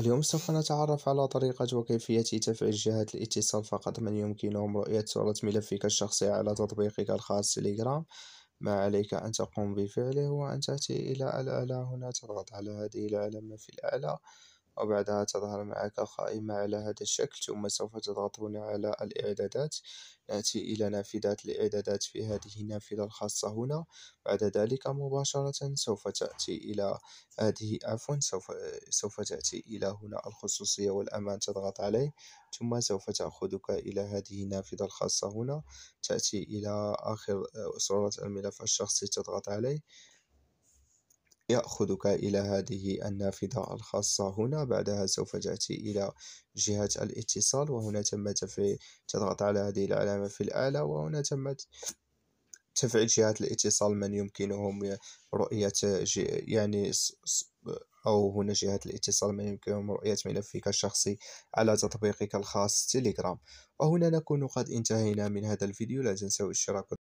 اليوم سوف نتعرف على طريقة وكيفية تفعيل جهات الاتصال فقط من يمكنهم رؤية صورة ملفك الشخصي على تطبيقك الخاص تليجرام ما عليك أن تقوم بفعله هو أن تأتي إلى الأعلى هنا تضغط على هذه العلامة في الأعلى وبعدها تظهر معك قائمة على هذا الشكل ثم سوف تضغطون على الإعدادات نأتي إلى نافذة الإعدادات في هذه النافذة الخاصة هنا بعد ذلك مباشرة سوف تأتي إلى هذه عفوا سوف, سوف تأتي إلى هنا الخصوصية والأمان تضغط عليه ثم سوف تأخذك إلى هذه النافذة الخاصة هنا تأتي إلى آخر آه، صورة الملف الشخصي تضغط عليه يأخذك إلى هذه النافذة الخاصة هنا بعدها سوف تأتي إلى جهة الاتصال وهنا تم تفعيل تضغط على هذه العلامة في الأعلى وهنا تم تفعيل جهات الاتصال من يمكنهم رؤية يعني أو هنا جهات الاتصال من يمكنهم رؤية ملفك الشخصي على تطبيقك الخاص تليجرام وهنا نكون قد انتهينا من هذا الفيديو لا تنسوا الاشتراك